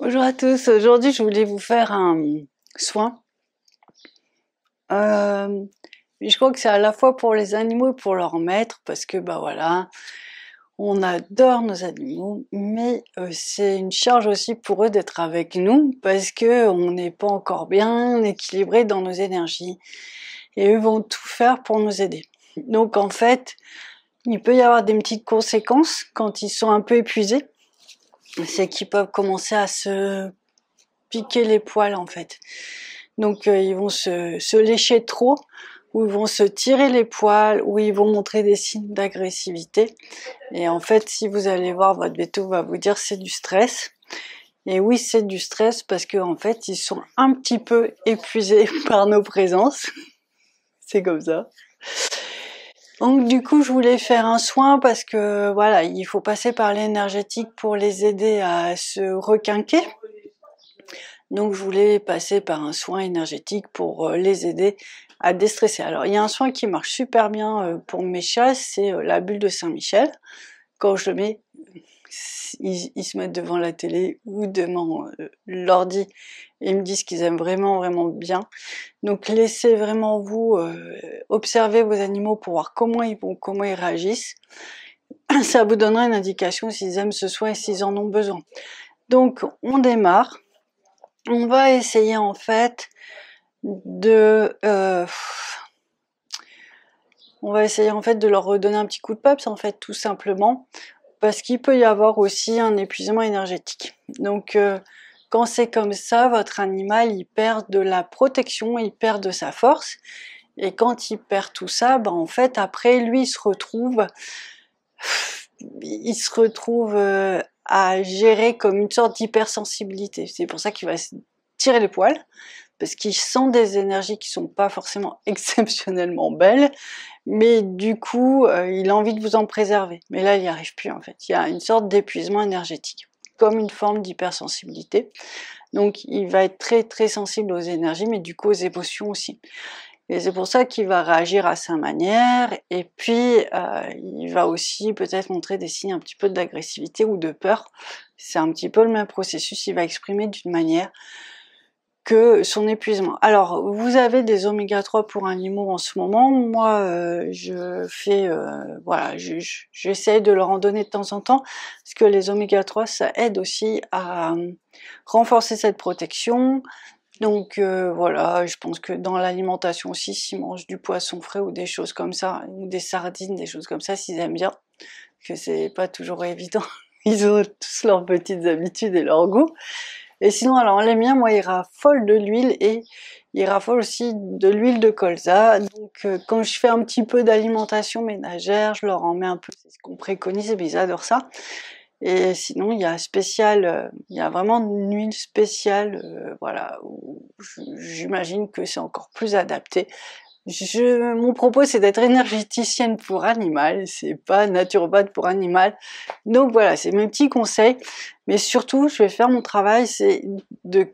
Bonjour à tous, aujourd'hui je voulais vous faire un soin. Euh, je crois que c'est à la fois pour les animaux et pour leurs maîtres, parce que bah voilà, on adore nos animaux, mais euh, c'est une charge aussi pour eux d'être avec nous, parce que on n'est pas encore bien équilibré dans nos énergies. Et eux vont tout faire pour nous aider. Donc en fait, il peut y avoir des petites conséquences quand ils sont un peu épuisés c'est qu'ils peuvent commencer à se piquer les poils en fait. Donc euh, ils vont se, lécher trop, ou ils vont se tirer les poils, ou ils vont montrer des signes d'agressivité. Et en fait, si vous allez voir, votre béto va vous dire c'est du stress. Et oui, c'est du stress parce qu'en fait, ils sont un petit peu épuisés par nos présences. c'est comme ça. Donc du coup, je voulais faire un soin parce que voilà, il faut passer par l'énergétique pour les aider à se requinquer. Donc je voulais passer par un soin énergétique pour euh, les aider à déstresser. Alors il y a un soin qui marche super bien euh, pour mes chats, c'est euh, la bulle de Saint-Michel. Quand je le mets ils, se mettent devant la télé ou devant euh, l'ordi et me disent qu'ils aiment vraiment vraiment bien. Donc laissez vraiment vous euh, observer vos animaux pour voir comment ils vont, comment ils réagissent. Ça vous donnera une indication s'ils aiment ce soin et s'ils en ont besoin. Donc on démarre. On va essayer en fait de euh, on va essayer en fait de leur redonner un petit coup de peps en fait tout simplement parce qu'il peut y avoir aussi un épuisement énergétique. Donc euh, quand c'est comme ça, votre animal il perd de la protection, il perd de sa force, et quand il perd tout ça, ben, en fait après lui il se retrouve, il se retrouve euh, à gérer comme une sorte d'hypersensibilité. C'est pour ça qu'il va tirer les poils parce qu'il sent des énergies qui sont pas forcément exceptionnellement belles, mais du coup, euh, il a envie de vous en préserver. Mais là, il n'y arrive plus en fait. Il y a une sorte d'épuisement énergétique, comme une forme d'hypersensibilité. Donc, il va être très très sensible aux énergies, mais du coup aux émotions aussi. Et c'est pour ça qu'il va réagir à sa manière, et puis euh, il va aussi peut-être montrer des signes un petit peu d'agressivité ou de peur. C'est un petit peu le même processus, il va exprimer d'une manière que son épuisement. Alors, vous avez des oméga 3 pour un limo en ce moment. Moi, euh, je fais, euh, voilà, j'essaie de leur en donner de temps en temps, parce que les oméga 3, ça aide aussi à euh, renforcer cette protection. Donc voilà, je pense que dans l'alimentation aussi, s'ils mangent du poisson frais ou des choses comme ça, ou des sardines, des choses comme ça, s'ils aiment bien, que c'est pas toujours évident. Ils ont tous leurs petites habitudes et leurs goûts. Et sinon, alors les miens, moi, ils raffolent de l'huile et ils raffolent aussi de l'huile de colza. Donc, euh, quand je fais un petit peu d'alimentation ménagère, je leur en mets un peu. C'est ce qu'on préconise, et ils adorent ça. Et sinon, il y a spécial, euh, il y a vraiment une huile spéciale, euh, voilà, où j'imagine que c'est encore plus adapté mon propos, c'est d'être énergéticienne pour animal, c'est pas naturopathe pour animal. Donc voilà, c'est mes petits conseils. Mais surtout, je vais faire mon travail, c'est de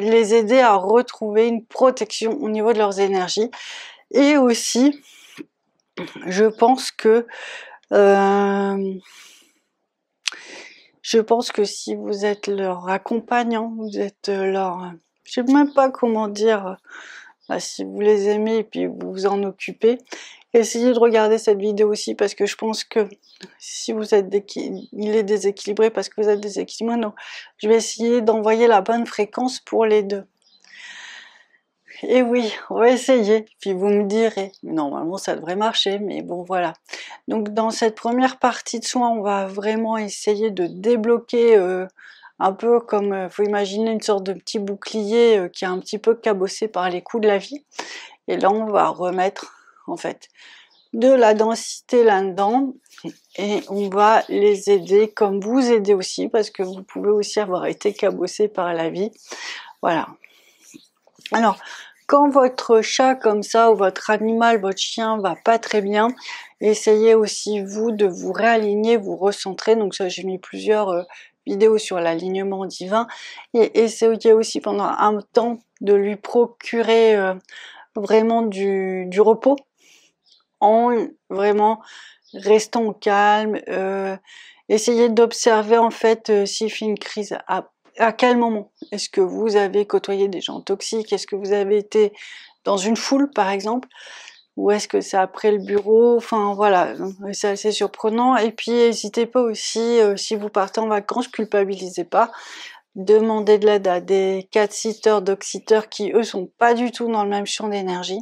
les aider à retrouver une protection au niveau de leurs énergies. Et aussi, je pense que euh, je pense que si vous êtes leur accompagnant, vous êtes leur, je sais même pas comment dire bah, si vous les aimez et puis vous vous en occupez, essayez de regarder cette vidéo aussi parce que je pense que si vous êtes il est déséquilibré parce que vous êtes déséquilibré, non, je vais essayer d'envoyer la bonne fréquence pour les deux. Et oui, on va essayer, puis vous me direz. Normalement, ça devrait marcher, mais bon, voilà. Donc, dans cette première partie de soins, on va vraiment essayer de débloquer euh, un peu comme, il euh, faut imaginer une sorte de petit bouclier euh, qui est un petit peu cabossé par les coups de la vie. Et là, on va remettre, en fait, de la densité là-dedans et on va les aider comme vous aider aussi parce que vous pouvez aussi avoir été cabossé par la vie. Voilà. Alors, quand votre chat comme ça ou votre animal, votre chien va pas très bien, essayez aussi vous de vous réaligner, vous recentrer. Donc ça j'ai mis plusieurs euh, vidéo sur l'alignement divin et essayer aussi pendant un temps de lui procurer euh, vraiment du, repos en vraiment restant calme, euh, essayer d'observer en fait euh, s'il fait une crise à quel moment. Est-ce que vous avez côtoyé des gens toxiques Est-ce que vous avez été dans une foule par exemple ou est-ce que c'est après le bureau Enfin voilà, c'est assez surprenant. Et puis n'hésitez pas aussi, euh, si vous partez en vacances, culpabilisez pas. Demandez de l'aide à des 4 sitters dog qui eux sont pas du tout dans le même champ d'énergie.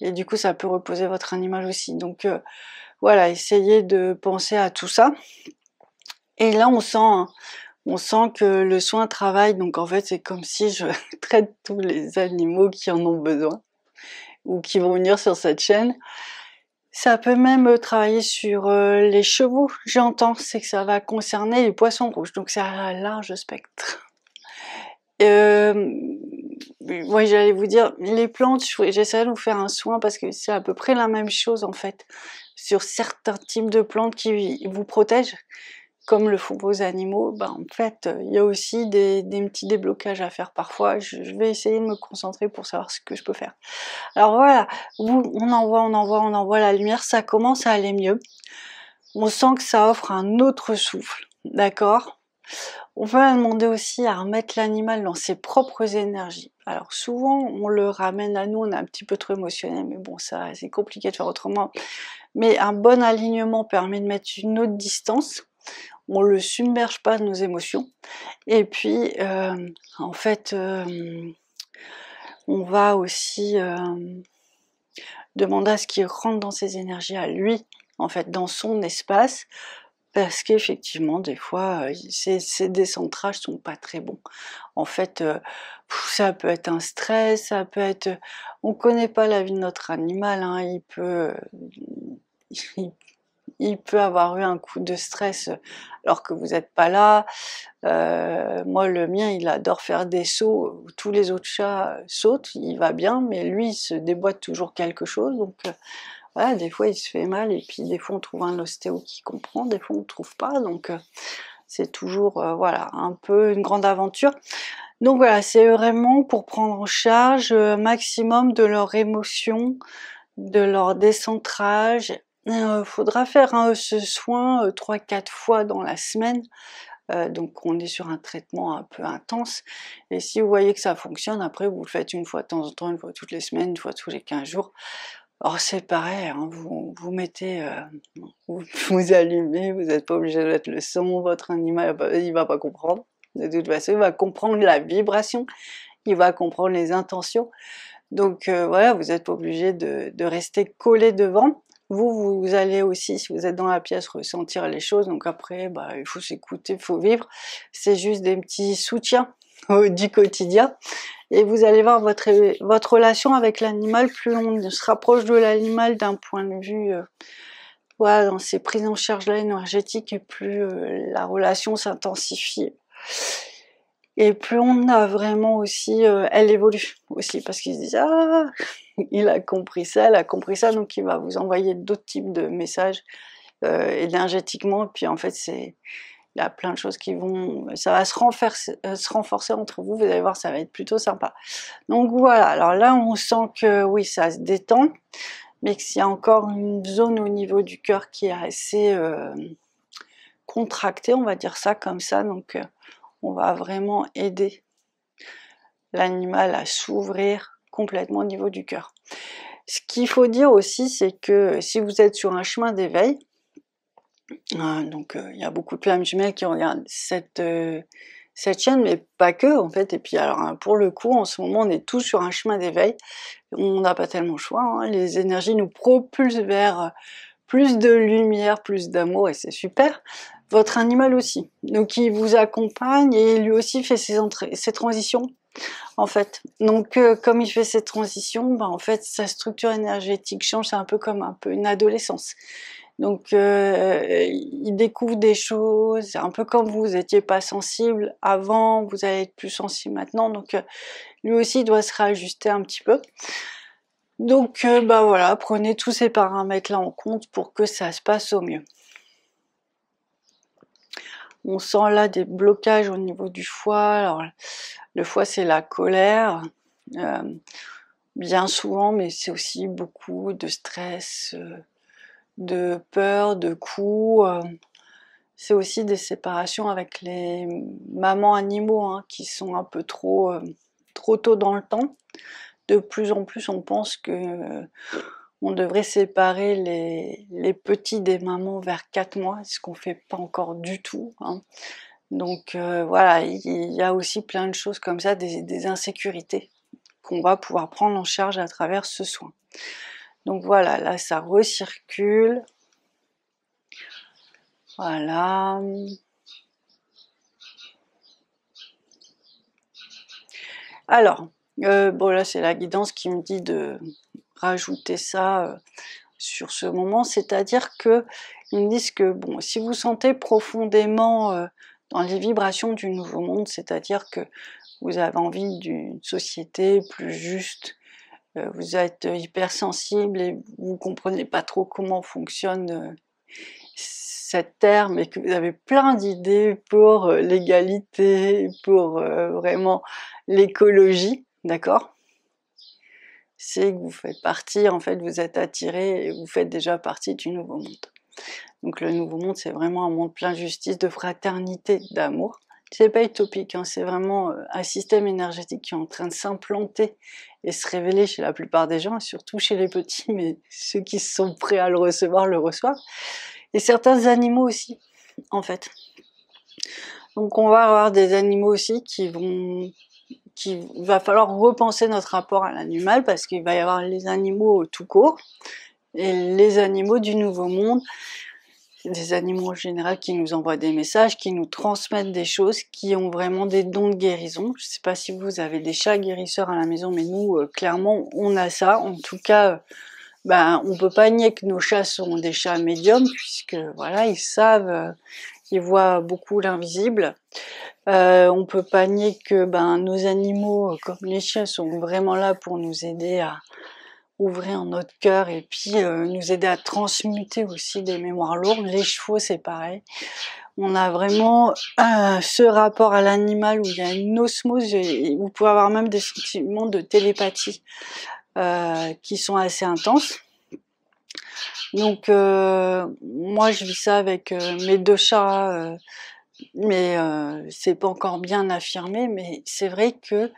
Et du coup, ça peut reposer votre animal aussi. Donc euh, voilà, essayez de penser à tout ça. Et là, on sent, on sent que le soin travaille. Donc en fait, c'est comme si je traite tous les animaux qui en ont besoin ou qui vont venir sur cette chaîne. Ça peut même travailler sur euh, les chevaux, j'entends, c'est que ça va concerner les poissons rouges, donc c'est un large spectre. Euh, j'allais vous dire, les plantes, j'essaie de vous faire un soin parce que c'est à peu près la même chose en fait, sur certains types de plantes qui vous protègent comme le font vos animaux, ben, en fait, euh, il y a aussi des, petits déblocages à faire parfois. Je, vais essayer de me concentrer pour savoir ce que je peux faire. Alors voilà, on envoie, on envoie, on envoie la lumière, ça commence à aller mieux. On sent que ça offre un autre souffle, d'accord On va demander aussi à remettre l'animal dans ses propres énergies. Alors souvent, on le ramène à nous, on est un petit peu trop émotionnel, mais bon, ça, c'est compliqué de faire autrement. Mais un bon alignement permet de mettre une autre distance on le submerge pas de nos émotions. Et puis, euh, en fait, euh, on va aussi euh, demander à ce qu'il rentre dans ses énergies à lui, en fait, dans son espace, parce qu'effectivement, des fois, ces, décentrages décentrages sont pas très bons. En fait, ça peut être un stress, ça peut être... On connaît pas la vie de notre animal, hein. il peut il peut avoir eu un coup de stress euh, alors que vous n'êtes pas là. Euh, moi, le mien, il adore faire des sauts. Tous les autres chats euh, sautent, il va bien, mais lui, il se déboîte toujours quelque chose. Donc, voilà, des fois, il se fait mal, et puis des fois, on trouve un ostéo qui comprend, des fois, on ne trouve pas. Donc, c'est toujours, voilà, un peu une grande aventure. Donc voilà, c'est vraiment pour prendre en charge maximum de leur émotion, de leur décentrage il euh, faudra faire hein, ce soin 3-4 euh, fois dans la semaine. Euh, donc on est sur un traitement un peu intense. Et si vous voyez que ça fonctionne, après vous le faites une fois de temps en temps, une fois toutes les semaines, une fois tous les 15 jours. Or oh, c'est pareil, hein, vous, vous mettez, vous, vous, allumez, vous n'êtes pas obligé de mettre le son, votre animal il va pas comprendre. De toute façon, il va comprendre la vibration, il va comprendre les intentions. Donc voilà, vous n'êtes pas obligé de, rester collé devant. Vous, vous allez aussi, si vous êtes dans la pièce, ressentir les choses. Donc après, bah, il faut s'écouter, il faut vivre. C'est juste des petits soutiens du quotidien. Et vous allez voir votre, votre relation avec l'animal, plus on se rapproche de l'animal d'un point de vue, euh, voilà, dans ces prises en charge-là énergétiques, et plus euh, la relation s'intensifie. Et plus on a vraiment aussi, euh, elle évolue aussi, parce qu'ils se disent, ah, il a compris ça, elle a compris ça, donc il va vous envoyer d'autres types de messages euh, énergétiquement. puis en fait, c'est il y a plein de choses qui vont, ça va se renforcer, euh, se renforcer entre vous. Vous allez voir, ça va être plutôt sympa. Donc voilà. Alors là, on sent que oui, ça se détend, mais qu'il y a encore une zone au niveau du cœur qui est assez euh, contractée, on va dire ça comme ça. Donc on va vraiment aider l'animal à s'ouvrir complètement au niveau du cœur. Ce qu'il faut dire aussi, c'est que si vous êtes sur un chemin d'éveil, euh, donc euh, il y a beaucoup de femmes jumelles qui regardent cette, euh, cette chaîne, mais pas que en fait. Et puis alors hein, pour le coup, en ce moment, on est tous sur un chemin d'éveil. On n'a pas tellement le choix. Hein. Les énergies nous propulsent vers plus de lumière, plus d'amour, et c'est super. Votre animal aussi. Donc il vous accompagne et lui aussi fait ses, ses transitions fait. Donc, euh, comme il fait cette transition, ben, en fait, sa structure énergétique change. C'est un peu comme un peu une adolescence. Donc, euh, euh, il découvre des choses, un peu comme vous, n'étiez pas sensible avant, vous allez être plus sensible maintenant. Donc, lui aussi, doit se réajuster un petit peu. Donc, bah voilà, prenez tous ces paramètres-là en compte pour que ça se passe au mieux. On sent là des blocages au niveau du foie. Alors, le foie, c'est la colère, euh, bien souvent, mais c'est aussi beaucoup de stress, euh, de peur, de coups. Euh. c'est aussi des séparations avec les mamans animaux hein, qui sont un peu trop, trop tôt dans le temps. De plus en plus, on pense que on devrait séparer les, petits des mamans vers 4 mois, ce qu'on fait pas encore du tout. Hein. Donc euh, voilà, il y a aussi plein de choses comme ça, des, insécurités qu'on va pouvoir prendre en charge à travers ce soin. Donc voilà, là ça recircule. Voilà. Alors, euh, bon là c'est la guidance qui me dit de, rajouter ça euh, sur ce moment, c'est-à-dire que ils me disent que bon, si vous sentez profondément euh, dans les vibrations du nouveau monde, c'est-à-dire que vous avez envie d'une société plus juste, euh, vous êtes hypersensible et vous comprenez pas trop comment fonctionne cette terre, mais que vous avez plein d'idées pour l'égalité, pour vraiment l'écologie, d'accord c'est que vous faites partie, en fait, vous êtes attiré et vous faites déjà partie du nouveau monde. Donc le nouveau monde, c'est vraiment un monde plein de justice, de fraternité, d'amour. C'est pas utopique, hein, c'est vraiment euh, un système énergétique qui est en train de s'implanter et se révéler chez la plupart des gens, surtout chez les petits, mais ceux qui sont prêts à le recevoir le reçoivent. Et certains animaux aussi, en fait. Donc on va avoir des animaux aussi qui vont qu'il va falloir repenser notre rapport à l'animal parce qu'il va y avoir les animaux tout court et les animaux du nouveau monde, des animaux en général qui nous envoient des messages, qui nous transmettent des choses, qui ont vraiment des dons de guérison. Je ne sais pas si vous avez des chats guérisseurs à la maison, mais nous, euh, clairement, on a ça. En tout cas, ben, on peut pas nier que nos chats sont des chats médiums, puisque voilà, ils savent, euh, qui voit beaucoup l'invisible. Euh, on peut pas nier que ben, nos animaux, euh, comme les chiens, sont vraiment là pour nous aider à ouvrir notre cœur et puis euh, nous aider à transmuter aussi des mémoires lourdes. Les chevaux, c'est pareil. On a vraiment euh, ce rapport à l'animal où il y a une osmose. vous pouvez avoir même des sentiments de télépathie qui sont assez intenses. Donc euh, moi je vis ça avec euh, mes deux chats, euh, mais c'est pas encore bien affirmé, mais c'est vrai que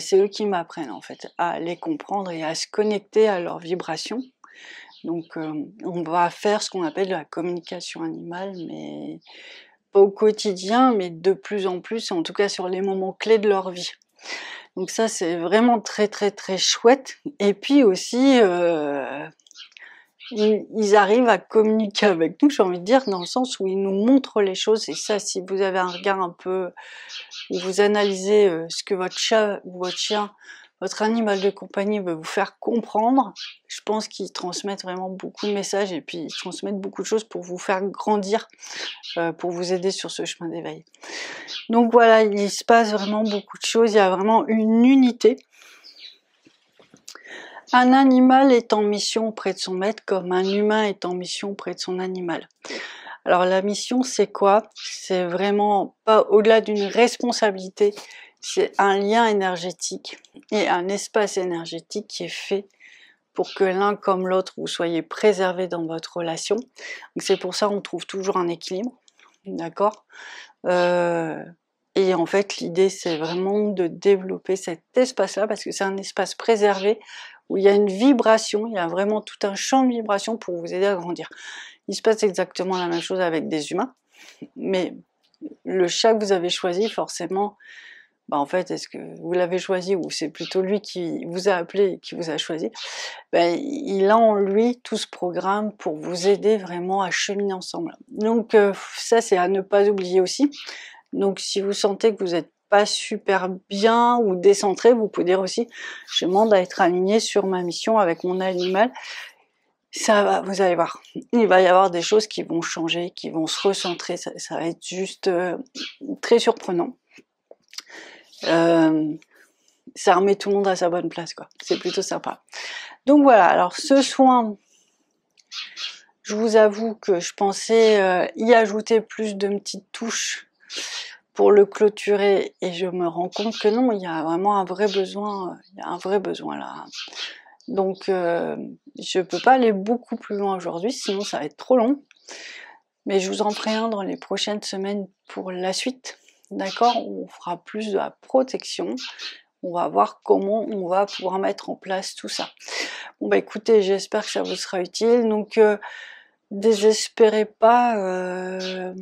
c'est eux qui m'apprennent en fait à les comprendre et à se connecter à leurs vibrations. Donc on va faire ce qu'on appelle la communication animale, mais pas au quotidien, mais de plus en plus, en tout cas sur les moments clés de leur vie. Donc ça c'est vraiment très très très chouette. Et puis aussi ils, arrivent à communiquer avec nous, j'ai envie de dire, dans le sens où ils nous montrent les choses. Et ça, si vous avez un regard un peu, où vous analysez euh, ce que votre chat ou votre chien, votre animal de compagnie veut vous faire comprendre, je pense qu'ils transmettent vraiment beaucoup de messages et puis ils transmettent beaucoup de choses pour vous faire grandir, euh, pour vous aider sur ce chemin d'éveil. Donc voilà, il se passe vraiment beaucoup de choses, il y a vraiment une unité un animal est en mission auprès de son maître comme un humain est en mission auprès de son animal. Alors la mission, c'est quoi C'est vraiment pas au-delà d'une responsabilité, c'est un lien énergétique et un espace énergétique qui est fait pour que l'un comme l'autre vous soyez préservés dans votre relation. c'est pour ça qu'on trouve toujours un équilibre, d'accord euh, Et en fait, l'idée, c'est vraiment de développer cet espace-là parce que c'est un espace préservé où il y a une vibration, il y a vraiment tout un champ de vibration pour vous aider à grandir. Il se passe exactement la même chose avec des humains, mais le chat que vous avez choisi, forcément, bah, en fait, est-ce que vous l'avez choisi ou c'est plutôt lui qui vous a appelé et qui vous a choisi bah, Il a en lui tout ce programme pour vous aider vraiment à cheminer ensemble. Donc euh, ça, c'est à ne pas oublier aussi. Donc si vous sentez que vous êtes pas super bien ou décentré, vous pouvez dire aussi, je demande à être aligné sur ma mission avec mon animal. Ça va, vous allez voir. Il va y avoir des choses qui vont changer, qui vont se recentrer. Ça, va être juste euh, très surprenant. Euh, ça remet tout le monde à sa bonne place, quoi. C'est plutôt sympa. Donc voilà. Alors ce soin, je vous avoue que je pensais euh, y ajouter plus de petites touches le clôturer et je me rends compte que non, il y a vraiment un vrai besoin, il y un vrai besoin là. Donc euh, je peux pas aller beaucoup plus loin aujourd'hui, sinon ça va être trop long. Mais je vous en préviens dans les prochaines semaines pour la suite. D'accord On fera plus de la protection. On va voir comment on va pouvoir mettre en place tout ça. Bon bah écoutez, j'espère que ça vous sera utile. Donc euh, désespérez pas. Euh,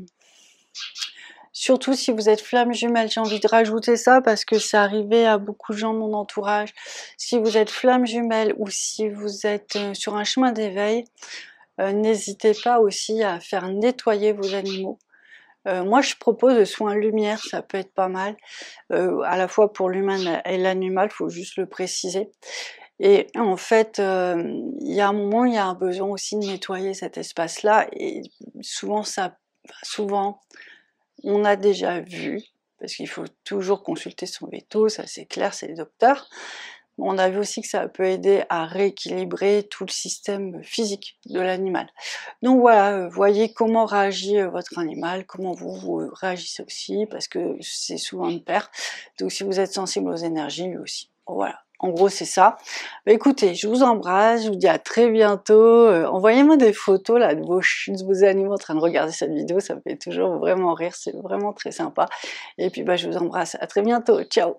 Surtout si vous êtes flamme jumelle, j'ai envie de rajouter ça parce que c'est arrivé à beaucoup de gens de mon entourage. Si vous êtes flamme jumelle ou si vous êtes euh, sur un chemin d'éveil, euh, n'hésitez pas aussi à faire nettoyer vos animaux. Euh, moi, je propose le soin lumière, ça peut être pas mal, à la fois pour l'humain et l'animal, il faut juste le préciser. Et en fait, il y a un moment, il y a un besoin aussi de nettoyer cet espace-là, et souvent, ça, souvent, on a déjà vu, parce qu'il faut toujours consulter son veto, ça c'est clair, c'est le docteur. on a vu aussi que ça peut aider à rééquilibrer tout le système physique de l'animal. Donc voilà, euh, voyez comment réagit euh, votre animal, comment vous, vous réagissez aussi, parce que c'est souvent une père. Donc si vous êtes sensible aux énergies, lui aussi. Voilà. En gros, c'est ça. Bah, écoutez, je vous embrasse, je vous dis à très bientôt. Euh, envoyez-moi des photos là de vos, de vos animaux en train de regarder cette vidéo, ça me fait toujours vraiment rire, c'est vraiment très sympa. Et puis, bah, je vous embrasse, à très bientôt, ciao